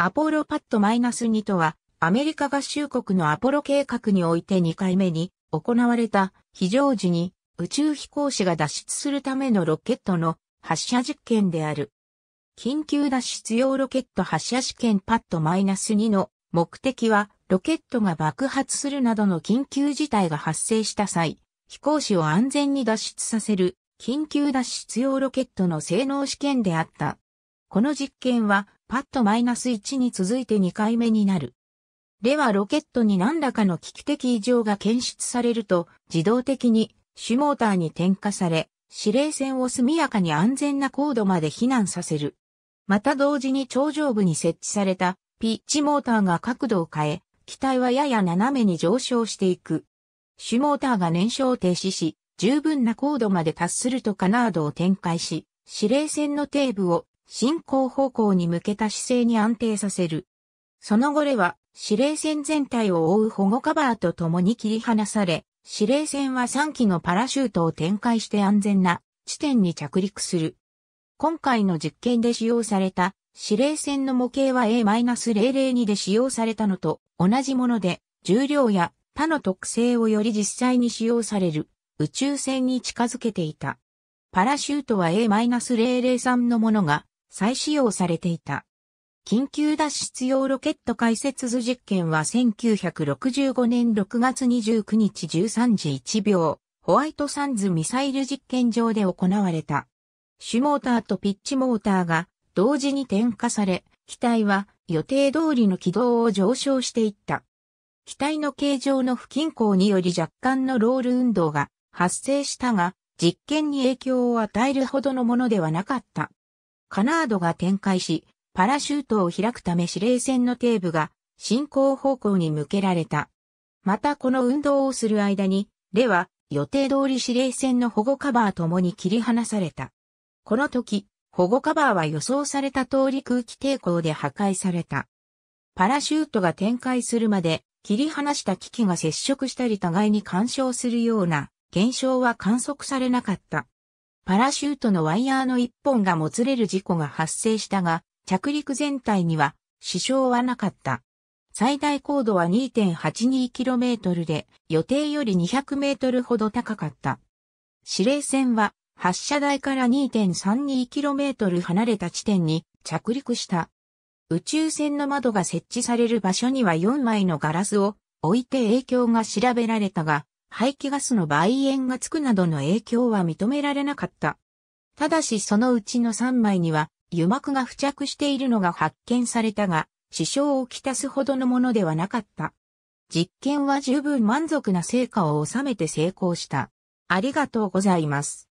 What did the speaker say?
アポロパッド -2 とは、アメリカ合衆国のアポロ計画において2回目に行われた非常時に宇宙飛行士が脱出するためのロケットの発射実験である。緊急脱出用ロケット発射試験パッド -2 の目的はロケットが爆発するなどの緊急事態が発生した際、飛行士を安全に脱出させる緊急脱出用ロケットの性能試験であった。この実験はパッド -1 に続いて2回目になる。ではロケットに何らかの危機的異常が検出されると、自動的にシュモーターに点火され、指令線を速やかに安全な高度まで避難させる。また同時に頂上部に設置されたピッチモーターが角度を変え、機体はやや斜めに上昇していく。シュモーターが燃焼を停止し、十分な高度まで達するとカナードを展開し、指令線の底部を進行方向に向けた姿勢に安定させる。その後れは、指令線全体を覆う保護カバーと共に切り離され、指令線は3機のパラシュートを展開して安全な地点に着陸する。今回の実験で使用された指令線の模型は A-002 で使用されたのと同じもので、重量や他の特性をより実際に使用される宇宙船に近づけていた。パラシュートは A-003 のものが再使用されていた。緊急脱出用ロケット解説図実験は1965年6月29日13時1秒、ホワイトサンズミサイル実験場で行われた。主モーターとピッチモーターが同時に点火され、機体は予定通りの軌道を上昇していった。機体の形状の不均衡により若干のロール運動が発生したが、実験に影響を与えるほどのものではなかった。カナードが展開し、パラシュートを開くため指令船のテーブが進行方向に向けられた。またこの運動をする間に、レは予定通り指令船の保護カバーともに切り離された。この時、保護カバーは予想された通り空気抵抗で破壊された。パラシュートが展開するまで切り離した機器が接触したり互いに干渉するような現象は観測されなかった。パラシュートのワイヤーの一本がもつれる事故が発生したが、着陸全体には支障はなかった。最大高度は 2.82km で、予定より 200m ほど高かった。指令船は発射台から 2.32km 離れた地点に着陸した。宇宙船の窓が設置される場所には4枚のガラスを置いて影響が調べられたが、排気ガスの倍炎がつくなどの影響は認められなかった。ただしそのうちの3枚には油膜が付着しているのが発見されたが、支障をきたすほどのものではなかった。実験は十分満足な成果を収めて成功した。ありがとうございます。